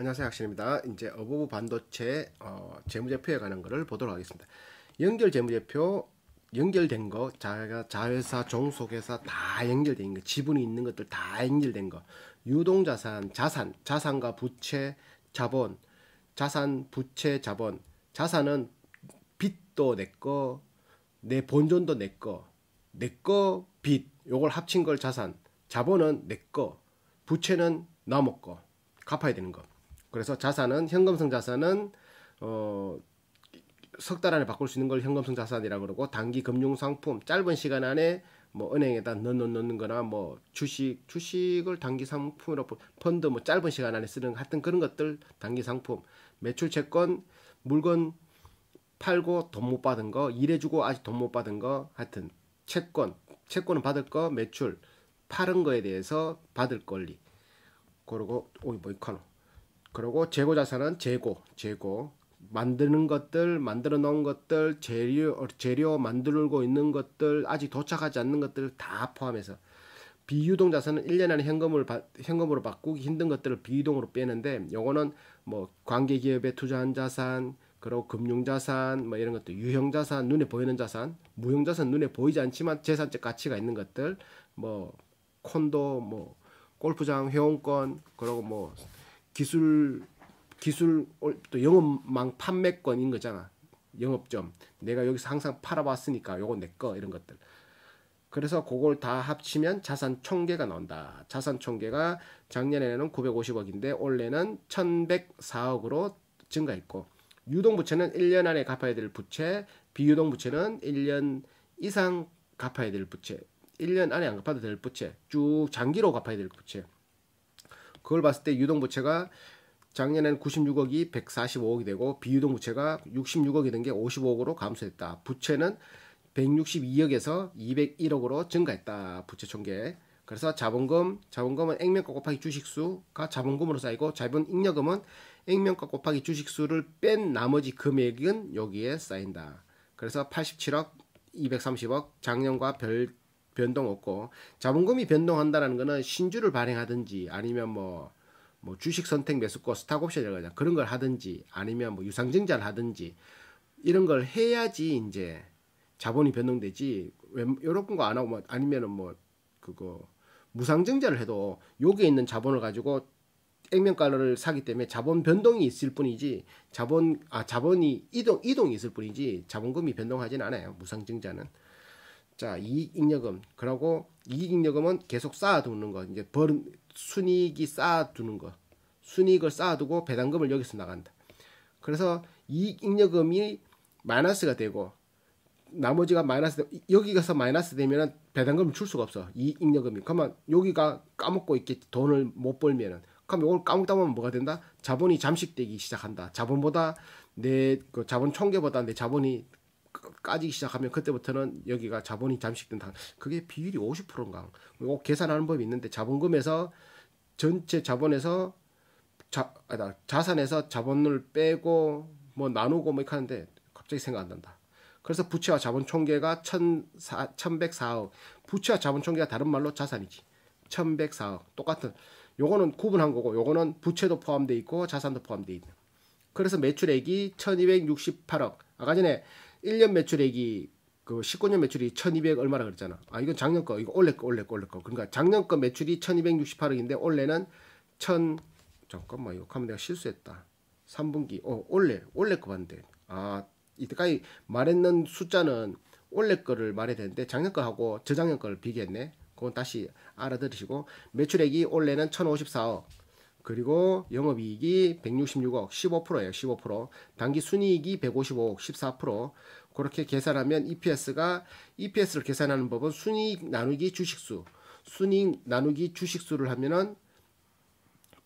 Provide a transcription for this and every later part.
안녕하세요 학신입니다 이제 어부부 반도체 어, 재무제표에 관한 것을 보도록 하겠습니다 연결 재무제표 연결된 거 자가 자회사 종속회사 다 연결된 거 지분이 있는 것들 다 연결된 거 유동자산 자산 자산과 부채 자본 자산 부채 자본 자산은 빚도 내꺼 내 본전도 내꺼 내꺼 빚 요걸 합친 걸 자산 자본은 내꺼 부채는 남의 거 갚아야 되는 거 그래서 자산은 현금성 자산은 어, 석 달 안에 바꿀 수 있는 걸 현금성 자산이라고 그러고 단기 금융 상품 짧은 시간 안에 뭐 은행에다 넣는 넣는 거나 뭐 주식 주식을 단기 상품으로 펀드 뭐 짧은 시간 안에 쓰는 하여튼 그런 것들 단기 상품 매출 채권 물건 팔고 돈 못 받은 거 일해주고 아직 돈 못 받은 거 하여튼 채권 채권은 받을 거 매출 파는 거에 대해서 받을 권리 그러고 오이 뭐이카노 그리고 재고 자산은 재고, 재고 만드는 것들, 만들어 놓은 것들, 재료, 재료 만들고 있는 것들, 아직 도착하지 않는 것들다 포함해서 비유동 자산은 1년 안에 현금을 바, 현금으로 바꾸기 힘든 것들을 비유동으로 빼는데 요거는 뭐 관계 기업에 투자한 자산, 그리고 금융 자산, 뭐 이런 것들, 유형 자산, 눈에 보이는 자산, 무형 자산 눈에 보이지 않지만 재산적 가치가 있는 것들, 뭐 콘도, 뭐 골프장 회원권, 그리고 뭐 기술 기술 어, 또 영업망 판매권인 거잖아. 영업점. 내가 여기서 항상 팔아봤으니까 요건 내거 이런 것들. 그래서 그걸 다 합치면 자산 총계가 나온다. 자산 총계가 작년에는 950억인데 올해는 1104억으로 증가했고 유동부채는 1년 안에 갚아야 될 부채, 비유동부채는 1년 이상 갚아야 될 부채, 1년 안에 안 갚아도 될 부채, 쭉 장기로 갚아야 될 부채. 그걸 봤을 때 유동 부채가 작년엔 96억이 145억이 되고 비유동 부채가 66억이 된 게 55억으로 감소했다. 부채는 162억에서 201억으로 증가했다. 부채 총계. 그래서 자본금, 자본금은 액면가 곱하기 주식수가 자본금으로 쌓이고 자본잉여금은 액면가 곱하기 주식수를 뺀 나머지 금액은 여기에 쌓인다. 그래서 87억, 230억, 작년과 별 변동 없고 자본금이 변동한다라는 거는 신주를 발행하든지 아니면 뭐뭐 뭐 주식 선택 매수권 스탁옵션이라고 하 그런 걸 하든지 아니면 뭐 유상증자를 하든지 이런 걸 해야지 이제 자본이 변동되지. 요런 거안 하고 뭐 아니면은 뭐 그거 무상증자를 해도 여기에 있는 자본을 가지고 액면가를 사기 때문에 자본 변동이 있을 뿐이지 자본 아 자본이 이동 이동이 있을 뿐이지 자본금이 변동하진 않아요. 무상증자는. 자, 이익잉여금. 그러고 이익잉여금은 계속 쌓아두는 거. 이제 벌은 순이익이 쌓아두는 거. 순이익을 쌓아두고 배당금을 여기서 나간다. 그래서 이익잉여금이 마이너스가 되고 나머지가 마이너스 여기가서 마이너스 되면은 배당금을 줄 수가 없어. 이익잉여금이. 그러면 여기가 까먹고 있겠지. 돈을 못 벌면은. 그럼 이걸 까먹다 보면 뭐가 된다? 자본이 잠식되기 시작한다. 자본보다 내 그 자본 총계보다 내 자본이 까지기 시작하면 그때부터는 여기가 자본이 잠식된 단 그게 비율이 50%인가 그리고 계산하는 법이 있는데 자본금에서 전체 자본에서 자, 아니다, 자산에서 자본을 빼고 뭐 나누고 뭐 이렇게 하는데 갑자기 생각 안 난다. 그래서 부채와 자본 총계가 1104억 부채와 자본 총계가 다른 말로 자산이지. 1104억 똑같은 요거는 구분한 거고 요거는 부채도 포함되어 있고 자산도 포함되어 있는 그래서 매출액이 1268억 아까 전에 1년 매출액이 그 19년 매출이 1200 얼마라 그랬잖아. 아 이건 작년 거 이거 올해 거 올해 거 올해 거. 그러니까 작년 거 매출이 1268억인데 올해는 1000 잠깐만 이거 하면 내가 실수했다. 3분기 어 올해 올해 거 봤는데 아 이때까지 말했는 숫자는 올해 거를 말해야 되는데 작년 거하고 저작년 거를 비교했네. 그건 다시 알아들으시고 매출액이 올해는 1054억 그리고 영업이익이 166억 15%예요. 15% 단기 순이익이 155억 14% 그렇게 계산하면 EPS가 EPS를 계산하는 법은 순이익 나누기 주식수 순이익 나누기 주식수를 하면은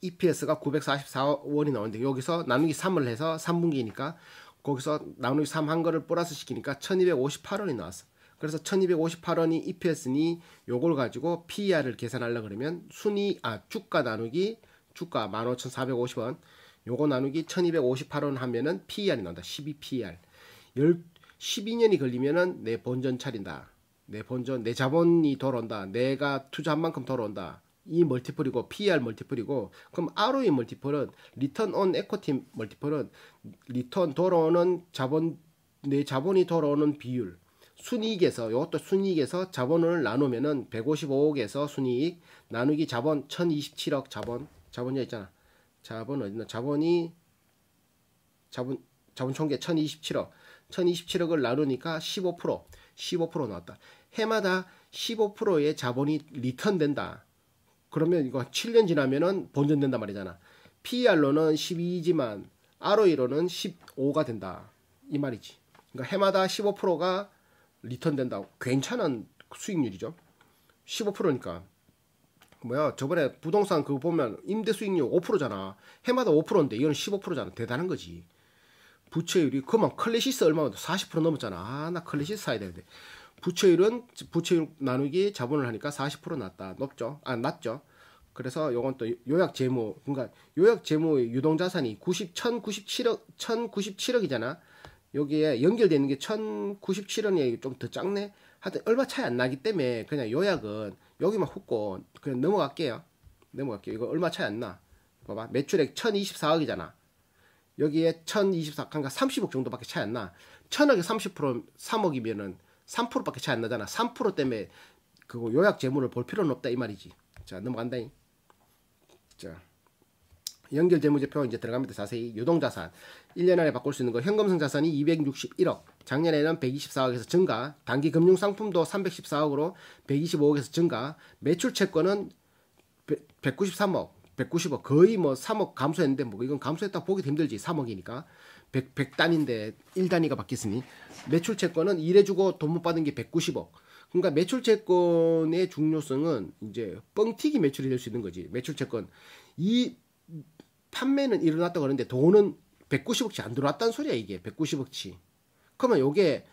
EPS가 944원이 나오는데 여기서 나누기 3을 해서 3분기니까 거기서 나누기 3 한 거를 플러스 시키니까 1258원이 나왔어. 그래서 1258원이 EPS니 요걸 가지고 PER을 계산하려 그러면 순이 아 주가 나누기 주가 15,450원 요거 나누기 1258원 하면은 PER이 나온다. 12PER 10, 12년이 걸리면은 내 본전 차린다. 내 본전, 내 자본이 돌아온다. 내가 투자한 만큼 돌아온다. 이 멀티플이고 PER 멀티플이고 그럼 ROE 멀티플은 리턴 온 에코티 멀티플은 리턴 돌아오는 자본 내 자본이 돌아오는 비율 순이익에서 이것도 순이익에서 자본을 나누면은 155억에서 순이익 나누기 자본 1027억 자본 자본이야 있잖아. 자본 어딨나? 자본이 자본 자본 총계 1027억. 1027억을 나누니까 15% 15% 나왔다. 해마다 15%의 자본이 리턴 된다. 그러면 이거 7년 지나면은 본전 된단 말이잖아. PER로는 12이지만 ROE로는 15가 된다. 이 말이지. 그러니까 해마다 15%가 리턴 된다고. 괜찮은 수익률이죠. 15%니까. 뭐야 저번에 부동산 그거 보면 임대 수익률 5%잖아 해마다 5%인데 이건 15%잖아 대단한 거지 부채율이 그만 클래시스 얼마 도40% 넘었잖아 아 나 클래시스 사야 되는데 부채율은 부채율 나누기 자본을 하니까 40% 낮다 높죠 아 낮죠 그래서 요건 또 요약 재무 그러니까 요약 재무의 유동 자산이 90 1097억 1097억이잖아 여기에 연결되는 게 1097원이 좀 더 작네 하여튼 얼마 차이 안 나기 때문에 그냥 요약은 여기만 훑고 그냥 넘어갈게요. 넘어갈게요. 이거 얼마 차이 안 나. 봐봐. 매출액 1024억이잖아. 여기에 1024, 그러니까 30억 정도밖에 차이 안 나. 1000억에 30%, 3억이면은 3%밖에 차이 안 나잖아. 3% 때문에 그거 요약 재물을 볼 필요는 없다 이 말이지. 자, 넘어간다잉. 자. 연결 재무제표 이제 들어갑니다. 자세히 유동자산 1년 안에 바꿀 수 있는 거 현금성 자산이 261억 작년에는 124억에서 증가 단기 금융 상품도 314억으로 125억에서 증가 매출 채권은 193억 190억 거의 뭐 3억 감소했는데 뭐 이건 감소했다고 보기 힘들지 3억이니까 100, 100단인데 1단위가 바뀌었으니 매출 채권은 일해주고 돈 못 받은 게 190억 그러니까 매출 채권의 중요성은 이제 뻥튀기 매출이 될 수 있는 거지. 매출 채권. 이 판매는 일어났다고 러는데 돈은 190억치 안 들어왔다는 소리야 이게 190억치 그러면 요게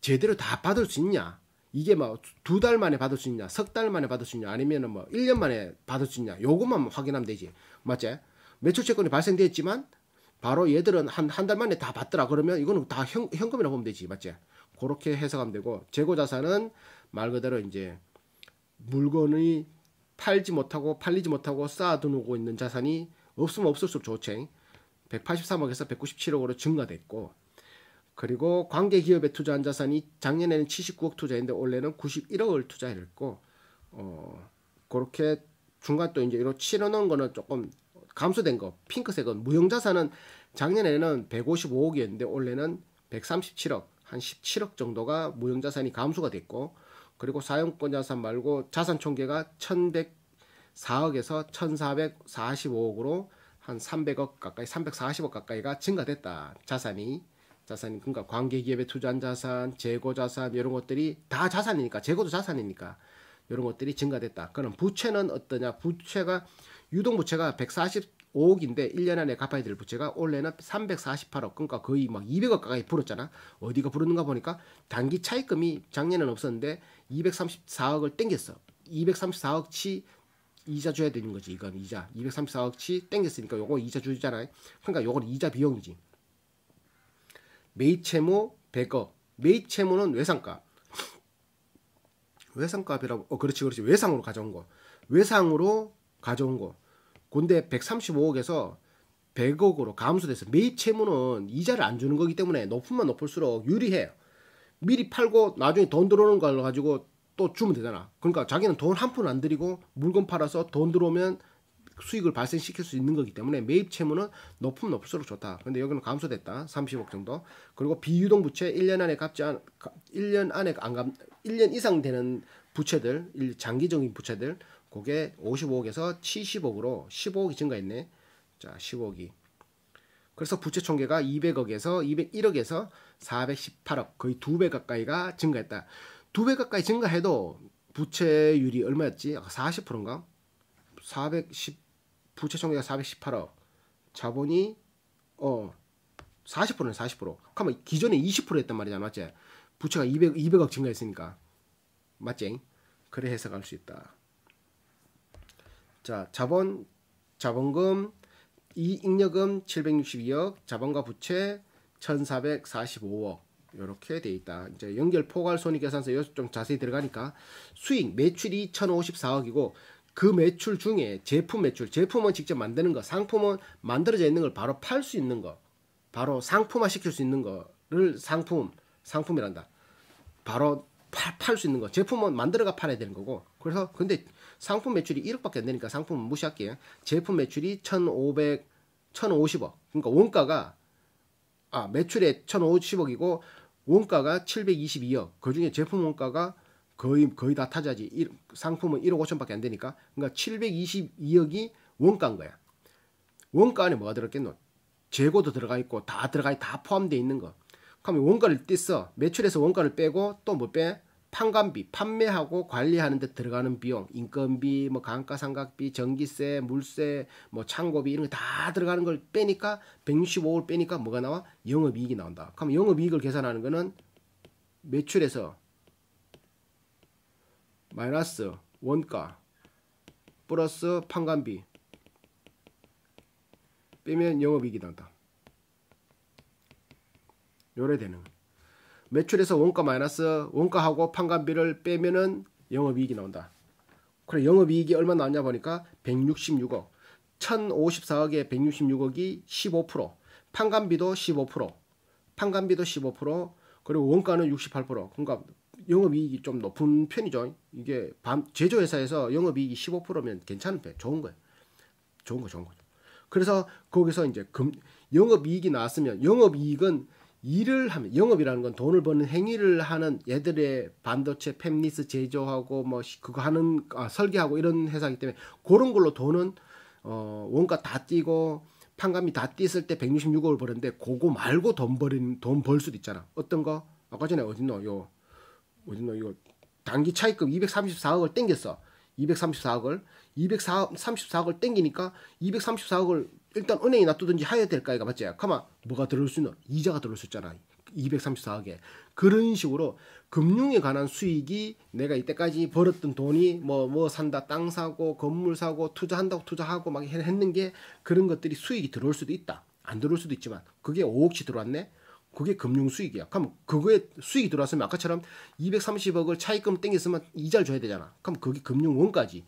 제대로 다 받을 수 있냐 이게 뭐 두 달 만에 받을 수 있냐 석 달 만에 받을 수 있냐 아니면은 뭐 1년 만에 받을 수 있냐 요것만 확인하면 되지 맞지 매출 채권이 발생됐지만 바로 얘들은 한 한 달 만에 다 받더라 그러면 이거는 다 현, 현금이라고 보면 되지 맞지 그렇게 해석하면 되고 재고 자산은 말 그대로 이제 물건이 팔지 못하고 팔리지 못하고 쌓아두고 있는 자산이 없으면 없을수록 좋지. 183억에서 197억으로 증가됐고 그리고 관계 기업에 투자한 자산이 작년에는 79억 투자했는데 올해는 91억을 투자했고 어 그렇게 중간 또 이제 이로 치러놓은 거는 조금 감소된 거 핑크색은 무형 자산은 작년에는 155억이었는데 올해는 137억 한 17억 정도가 무형 자산이 감소가 됐고 그리고 사용권 자산 말고 자산 총계가 1100 4억에서 1,445억으로 한 300억 가까이, 340억 가까이가 증가됐다. 자산이. 자산, 이 그러니까 관계기업에 투자한 자산, 재고 자산, 이런 것들이 다 자산이니까, 재고도 자산이니까, 이런 것들이 증가됐다. 그럼 부채는 어떠냐? 부채가, 유동부채가 145억인데, 1년 안에 갚아야 될 부채가 올해는 348억, 그러니까 거의 막 200억 가까이 불었잖아. 어디가 부르는가 보니까, 단기 차입금이 작년엔 없었는데, 234억을 땡겼어. 234억치 이자 줘야 되는 거지. 이건 이자 234억치 땡겼으니까 요거 이자 주잖아요. 그러니까 요건 이자 비용이지. 메이체모 100억. 메이체모는 외상값. 외상값이라고. 어 그렇지 그렇지. 외상으로 가져온 거. 외상으로 가져온 거. 근데 135억에서 100억으로 감소돼서 매입채무는 이자를 안 주는 거기 때문에 높으면 높을수록 유리해요. 미리 팔고 나중에 돈 들어오는 걸로 가지고 또 주면 되잖아. 그러니까 자기는 돈 한 푼 안 들이고 물건 팔아서 돈 들어오면 수익을 발생시킬 수 있는 거기 때문에 매입 채무는 높으면 높을수록 좋다. 근데 여기는 감소됐다. 30억 정도. 그리고 비유동 부채 1년 안에 갚지 않 1년 안에 안 갚, 1년 이상 되는 부채들, 장기적인 부채들 그게 55억에서 70억으로 15억이 증가했네. 자, 10억이. 그래서 부채 총계가 200억에서 201억에서 418억 거의 두 배 가까이가 증가했다. 두배 가까이 증가해도 부채율이 얼마였지? 40%인가? 410 부채 총액 418억. 자본이 어 40%는 40%. 그러면 기존에 20%였단 말이잖아, 맞지? 부채가 200 200억 증가했으니까. 맞지? 그래 해석할 수 있다. 자, 자본 자본금 이익여금 762억, 자본과 부채 1445억. 이렇게 돼 있다. 이제 연결 포괄 손익 계산서 여기 좀 자세히 들어가니까 수익 매출이 1,054억이고 그 매출 중에 제품 매출, 제품은 직접 만드는 거, 상품은 만들어져 있는 걸 바로 팔 수 있는 거, 바로 상품화 시킬 수 있는 거를 상품, 상품이란다. 바로 팔 수 있는 거, 제품은 만들어가 팔아야 되는 거고. 그래서 근데 상품 매출이 1억밖에 안 되니까 상품 은 무시할게요. 제품 매출이 1,500, 1,050억. 그러니까 원가가 아 매출에 1,050억이고 원가가 722억. 그 중에 제품 원가가 거의 거의 다 타자지. 상품은 1억 5천밖에 안 되니까. 그러니까 722억이 원가인 거야. 원가 안에 뭐가 들었겠노? 재고도 들어가 있고 다 들어가 다 포함되어 있는 거. 그러면 원가를 뗐어. 매출에서 원가를 빼고 또 뭐 빼? 판관비, 판매하고 관리하는 데 들어가는 비용, 인건비, 뭐강가상각비 전기세, 물세, 뭐 창고비 이런 거 다 들어가는 걸 빼니까 165억을 빼니까 뭐가 나와? 영업이익이 나온다. 그럼 영업이익을 계산하는 거는 매출에서 마이너스 원가 플러스 판관비 빼면 영업이익이 나온다. 요래 되는 매출에서 원가 마이너스 원가하고 판관비를 빼면은 영업이익이 나온다. 그래 영업이익이 얼마 나왔냐 보니까 166억 1054억에 166억이 15% 판관비도 15% 판관비도 15% 그리고 원가는 68% 그러니까 영업이익이 좀 높은 편이죠. 이게 제조회사에서 영업이익이 15%면 괜찮은 편, 좋은 거예요. 좋은 거, 좋은 거죠. 그래서 거기서 이제 금, 영업이익이 나왔으면 영업이익은 일을 하면 영업이라는 건 돈을 버는 행위를 하는 얘들의 반도체 팹리스 제조하고 뭐 그거 하는 아, 설계하고 이런 회사이기 때문에 그런 걸로 돈은 어, 원가 다 뛰고 판감이 다 뛰었을 때 166억을 버는데 그거 말고 돈 버린 돈 벌 수도 있잖아. 어떤 거? 아까 전에 어딨노? 요 어딨노? 이거 단기 차익금 234억을 땡겼어. 234억을 234억을 땡기니까 234억을 일단 은행이 놔두든지 해야 될까이가 맞지? 가만 뭐가 들어올 수 있노? 이자가 들어올 수 있잖아. 234억에 그런 식으로 금융에 관한 수익이 내가 이때까지 벌었던 돈이 뭐뭐 뭐 산다 땅 사고 건물 사고 투자한다고 투자하고 막 했는 게 그런 것들이 수익이 들어올 수도 있다 안 들어올 수도 있지만 그게 5억씩 들어왔네 그게 금융 수익이야 그럼 그거에 수익이 들어왔으면 아까처럼 230억을 차익금 땡겼으면 이자를 줘야 되잖아 그럼 그게 금융 원까지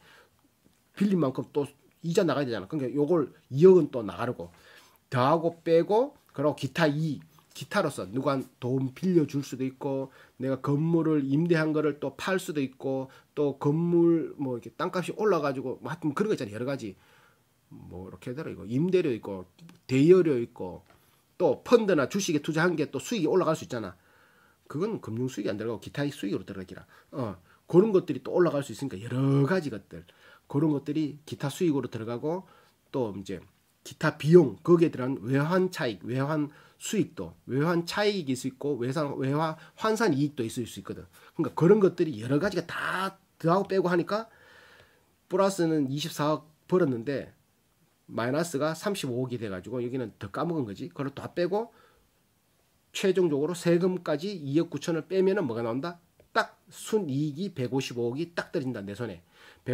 빌린 만큼 또 이자 나가야 되잖아. 그러니까 요걸 2억은 또 나가려고 더하고 빼고 그리고 기타 2 기타로서 누가 돈 빌려줄 수도 있고 내가 건물을 임대한 거를 또 팔 수도 있고 또 건물 뭐 이렇게 땅값이 올라가지고 뭐 하여튼 뭐 그런 거 있잖아 여러 가지 뭐 이렇게 해더라 이거 임대료 있고 대여료 있고 또 펀드나 주식에 투자한 게 또 수익이 올라갈 수 있잖아 그건 금융 수익이 안 들어가고 기타의 수익으로 들어가기라 어 그런 것들이 또 올라갈 수 있으니까 여러 가지 것들 그런 것들이 기타 수익으로 들어가고 또 이제 기타 비용 거기에 들어간 외환 차익, 외환 수익도 외환 차익이 있을 수 있고 외상 외화 환산 이익도 있을 수 있거든. 그러니까 그런 것들이 여러 가지가 다 더하고 빼고 하니까 플러스는 24억 벌었는데 마이너스가 35억이 돼가지고 여기는 더 까먹은 거지. 그걸 다 빼고 최종적으로 세금까지 2억 9천을 빼면은 뭐가 나온다? 딱 순이익이 155억이 딱 떨어진다 내 손에.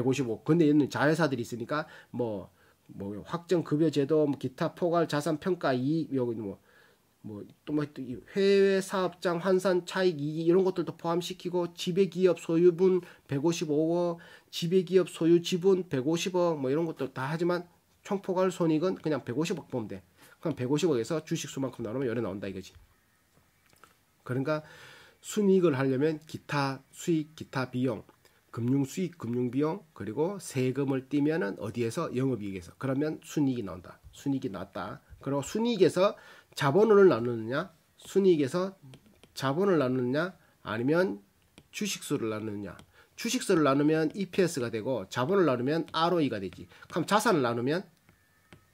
155. 근데 얘는 자회사들이 있으니까 뭐, 뭐 확정 급여 제도, 기타 포괄 자산 평가 이 여기 뭐 뭐또뭐 뭐, 해외 사업장 환산 차익 이익 이런 것들도 포함시키고 지배기업 소유분 155억, 지배기업 소유 지분 150억 뭐 이런 것들 다 하지만 총포괄 손익은 그냥 150억 보면 돼. 그럼 150억에서 주식 수만큼 나누면 열에 나온다 이거지. 그러니까 순이익을 하려면 기타 수익, 기타 비용, 금융 수익, 금융 비용, 그리고 세금을 떼면은 어디에서 영업이익에서 그러면 순이익이 나온다. 순이익이 났다. 그리고 순이익에서 자본을 나누느냐, 순이익에서 자본을 나누느냐, 아니면 주식수를 나누느냐. 주식수를 나누면 EPS가 되고 자본을 나누면 ROE가 되지. 그럼 자산을 나누면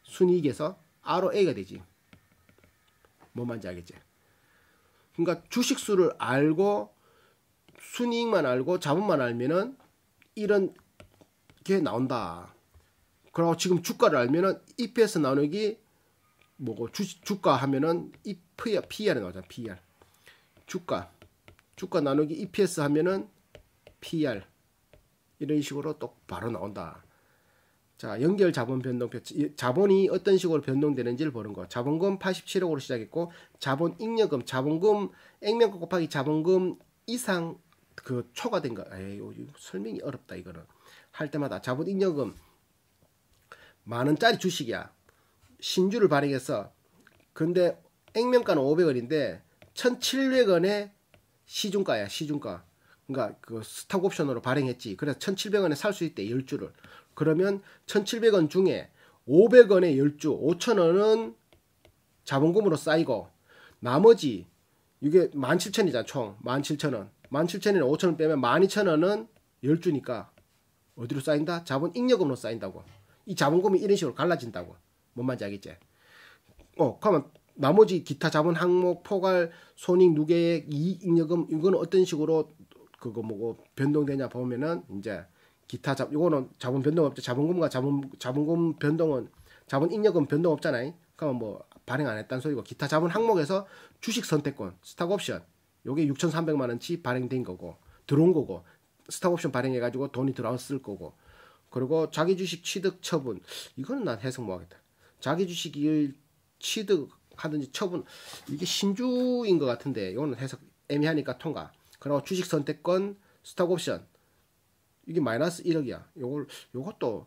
순이익에서 ROA가 되지. 뭐 말인지 알겠지? 그러니까 주식수를 알고 순이익만 알고 자본만 알면은 이런 게 나온다. 그리고 지금 주가를 알면은 EPS 나누기 뭐고 주, 주가 하면은 EPR, p r 나오잖아. p r 주가. 주가 나누기 EPS 하면은 p r 이런 식으로 똑바로 나온다. 자, 연결 자본 변동 자본이 어떤 식으로 변동되는지를 보는 거. 자본금 87억으로 시작했고 자본 잉여금, 자본금 액면가 곱하기 자본금 이상 그 초과된 거 에이 설명이 어렵다 이거는 할 때마다 자본잉여금 만 원짜리 주식이야 신주를 발행해서 근데 액면가는 500원인데 1700원에 시중가야 시중가 그러니까 그 스톡옵션으로 발행했지 그래서 1700원에 살 수 있대 10주를 그러면 1700원 중에 500원에 10주 5000원은 자본금으로 쌓이고 나머지 이게 17,000이잖아 총 17,000원 17,000원에 5,000원 빼면 12,000원은 10주니까 어디로 쌓인다? 자본 잉여금으로 쌓인다고. 이 자본금이 이런 식으로 갈라진다고. 뭔 말인지 알겠지? 어, 그러면 나머지 기타 자본 항목, 포괄, 손익, 누계액, 이익, 잉여금 이거는 어떤 식으로 그거 뭐고 변동되냐 보면은 이제 기타 자 이거는 자본 변동 없죠. 자본금과 자본 자본금 변동은 자본 잉여금 변동 없잖아요. 그러면 뭐 발행 안 했다는 소리고 기타 자본 항목에서 주식 선택권, 스탁 옵션 요게 6,300만 원치 발행된 거고 들어온 거고 스탑옵션 발행해 가지고 돈이 들어왔을 거고 그리고 자기 주식 취득 처분 이거는 난 해석 못 하겠다. 자기 주식을 취득하든지 처분 이게 신주인 것 같은데 이거는 해석 애매하니까 통과. 그리고 주식 선택권 스톡옵션 이게 마이너스 1억이야. 요걸 요것도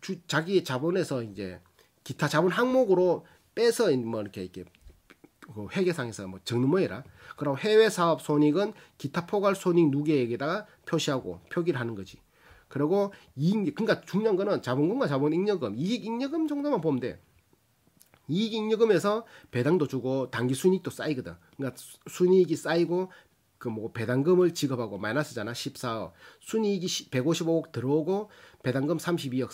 주, 자기 자본에서 이제 기타 자본 항목으로 빼서 뭐 이렇게 이렇게 그 회계상에서 뭐 적는 모이라 그럼 해외 사업 손익은 기타 포괄 손익 누계액에다가 표시하고 표기를 하는 거지. 그리고 이익 그러니까 중요한 거는 자본금과 자본 잉여금, 이익 잉여금 정도만 보면 돼. 이익 잉여금에서 배당도 주고 단기 순익도 쌓이거든. 그러니까 순이익이 쌓이고 그 뭐 배당금을 지급하고 마이너스잖아. 14억. 순이익이 155억 들어오고 배당금 32억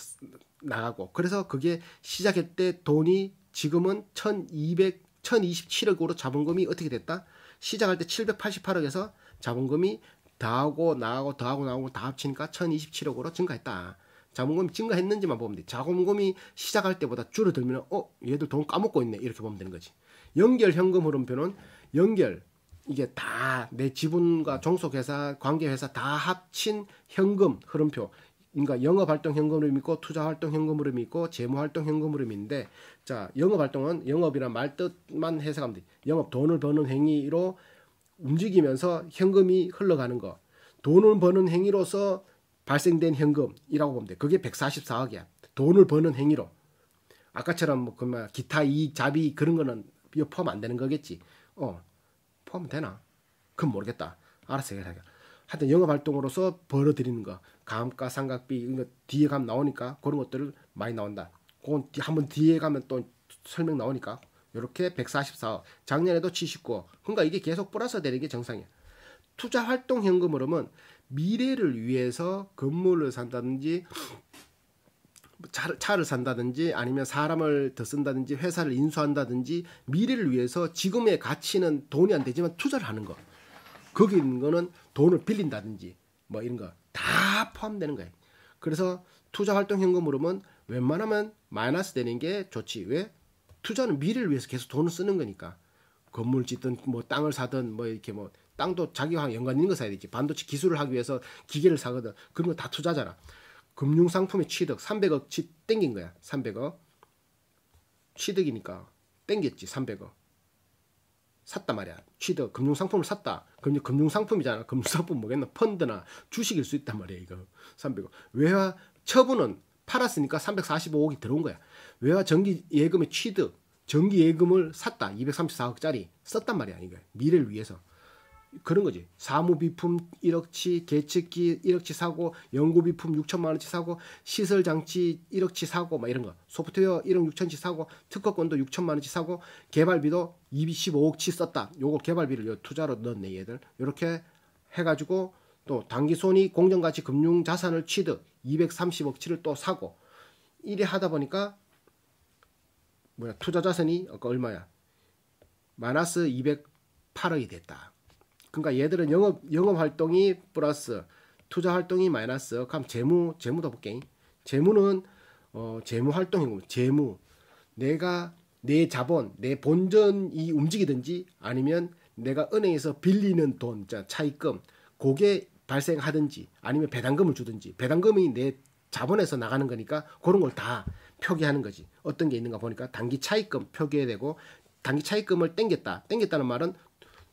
나가고. 그래서 그게 시작할 때 돈이 지금은 1200 1027억으로 자본금이 어떻게 됐다? 시작할 때 788억에서 자본금이 더하고 나하고 더하고 나하고 다 합치니까 1027억으로 증가했다. 자본금이 증가했는지만 보면 돼. 자본금이 시작할 때보다 줄어들면 어 얘들 돈 까먹고 있네 이렇게 보면 되는 거지. 연결 현금 흐름표는 연결 이게 다 내 지분과 종속회사 관계회사 다 합친 현금 흐름표 그러니까 영업 활동 현금흐름이 있고 투자 활동 현금흐름이 있고 재무 활동 현금흐름인데 자, 영업 활동은 영업이란 말뜻만 해석하면 돼. 영업 돈을 버는 행위로 움직이면서 현금이 흘러가는 거. 돈을 버는 행위로서 발생된 현금이라고 보면 돼. 그게 144억이야. 돈을 버는 행위로. 아까처럼 뭐 그만 기타 이익, 자비 그런 거는 포함 안 되는 거겠지. 어. 포함 되나? 그건 모르겠다. 알아서해결하어 하여튼 영업 활동으로서 벌어들이는 거. 감가상각비 이런 거 뒤에 가면 나오니까 그런 것들을 많이 나온다. 그건 한번 뒤에 가면 또 설명 나오니까 이렇게 144억 작년에도 79억 그러니까 이게 계속 플러스 되는 게 정상이야. 투자 활동 현금으로는 미래를 위해서 건물을 산다든지 차를, 산다든지 아니면 사람을 더 쓴다든지 회사를 인수한다든지 미래를 위해서 지금의 가치는 돈이 안 되지만 투자를 하는 거 거기 있는 거는 돈을 빌린다든지 뭐 이런 거다 포함되는 거예요. 그래서 투자 활동 현금으로은 웬만하면 마이너스 되는 게 좋지. 왜? 투자는 미래를 위해서 계속 돈을 쓰는 거니까. 건물 짓든 뭐 땅을 사든 뭐 이렇게 뭐 땅도 자기와 연관 있는 거 사야 되지. 반도체 기술을 하기 위해서 기계를 사거든. 그런 거 다 투자잖아. 금융 상품의 취득 300억 치 땡긴 거야. 300억. 취득이니까 땡겼지. 300억. 샀단 말이야. 취득, 금융상품을 샀다. 그럼 이제 금융상품이잖아. 금융상품 뭐겠나? 펀드나 주식일 수 있단 말이야, 이거. 300억. 외화 처분은 팔았으니까 345억이 들어온 거야. 외화 정기 예금의 취득, 정기 예금을 샀다. 234억짜리 썼단 말이야, 이거. 미래를 위해서. 그런 거지. 사무비품 1억치, 계측기 1억치 사고, 연구비품 6천만 원치 사고, 시설장치 1억치 사고, 막 이런 거. 소프트웨어 1억 6천치 사고, 특허권도 6천만 원치 사고, 개발비도 25억치 썼다. 요거 개발비를 요 투자로 넣었네, 얘들. 요렇게 해가지고 또단기손이 공정가치 금융자산을 취득 230억치를 또 사고 이래 하다 보니까 뭐야 투자자산이 얼마야? 마이너스 208억이 됐다. 그러니까 얘들은 영업 영업 활동이 플러스 투자 활동이 마이너스. 그럼 재무 재무도 볼게. 재무는 어 재무 활동이고 재무 내가 내 자본 내 본전이 움직이든지 아니면 내가 은행에서 빌리는 돈 자, 차입금 고게 발생하든지 아니면 배당금을 주든지 배당금이 내 자본에서 나가는 거니까 그런 걸 다 표기하는 거지 어떤 게 있는가 보니까 단기 차입금 표기해야 되고 단기 차입금을 땡겼다 땡겼다는 말은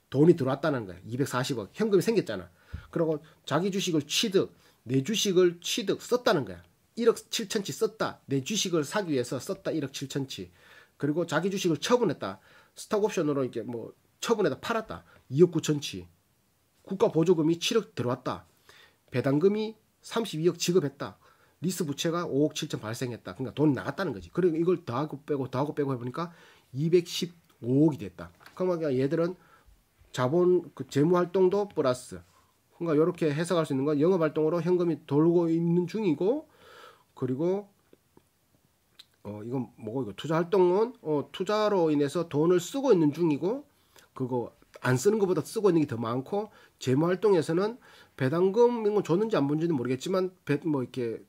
돈이 들어왔다는 거야. 240억 현금이 생겼잖아. 그리고 자기 주식을 취득, 내 주식을 취득 썼다는 거야. 1억 7천치 썼다. 내 주식을 사기 위해서 썼다. 1억 7천치. 그리고 자기 주식을 처분했다. 스톡옵션으로 이렇게 뭐 처분해다 팔았다. 2억 9천치. 국가 보조금이 7억 들어왔다. 배당금이 32억 지급했다. 리스 부채가 5억 7천 발생했다. 그러니까 돈 나갔다는 거지. 그리고 이걸 더하고 빼고 더하고 빼고 해보니까 215억이 됐다. 그러면 그러니까 얘들은 자본 그 재무 활동도 플러스 그러니까 이렇게 해석할 수 있는 건 영업 활동으로 현금이 돌고 있는 중이고 그리고 어 이건 뭐고 이거 투자 활동은 어 투자로 인해서 돈을 쓰고 있는 중이고 그거 안 쓰는 것보다 쓰고 있는 게 더 많고 재무 활동에서는 배당금 이건 줬는지 안 본지는 모르겠지만 배, 뭐 이렇게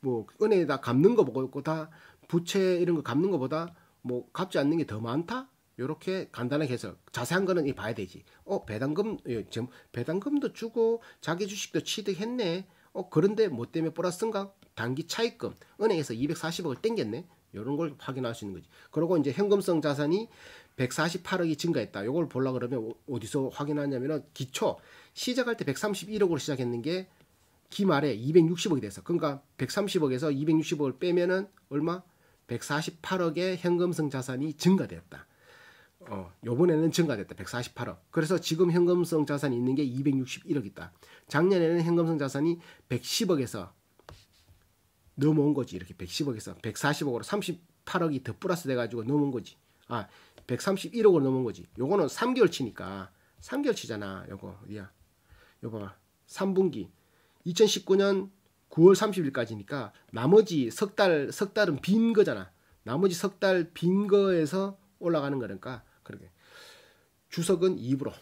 뭐 은행에다 갚는 거 보고 있고 다 부채 이런 거 갚는 거보다 뭐 갚지 않는 게 더 많다 요렇게 간단하게 해서 자세한 거는 이 봐야 되지. 어, 배당금 예, 배당금도 주고 자기 주식도 취득했네. 어, 그런데 뭐 때문에 뽑았스인가 단기 차익금. 은행에서 240억을 땡겼네. 요런 걸 확인할 수 있는 거지. 그리고 이제 현금성 자산이 148억이 증가했다. 요걸 보려 그러면 어, 어디서 확인하냐면은 기초 시작할 때 131억으로 시작했는 게 기말에 260억이 돼서 그러니까 130억에서 260억을 빼면은 얼마? 148억의 현금성 자산이 증가되었다. 어, 요번에는 증가됐다. 148억. 그래서 지금 현금성 자산이 있는 게 261억 있다. 작년에는 현금성 자산이 110억에서 넘어온 거지. 이렇게 110억에서 140억으로 38억이 더 플러스 돼가지고 넘어온 거지. 아, 131억으로 넘어온 거지. 요거는 3개월 치니까 3개월 치잖아. 요거 어디야? 요거 봐. 3분기 2019년 9월 30일까지니까 나머지 석 달, 석 달은 빈 거잖아. 나머지 석달 빈 거에서 올라가는 거니까 그러게. 주석은 입으로.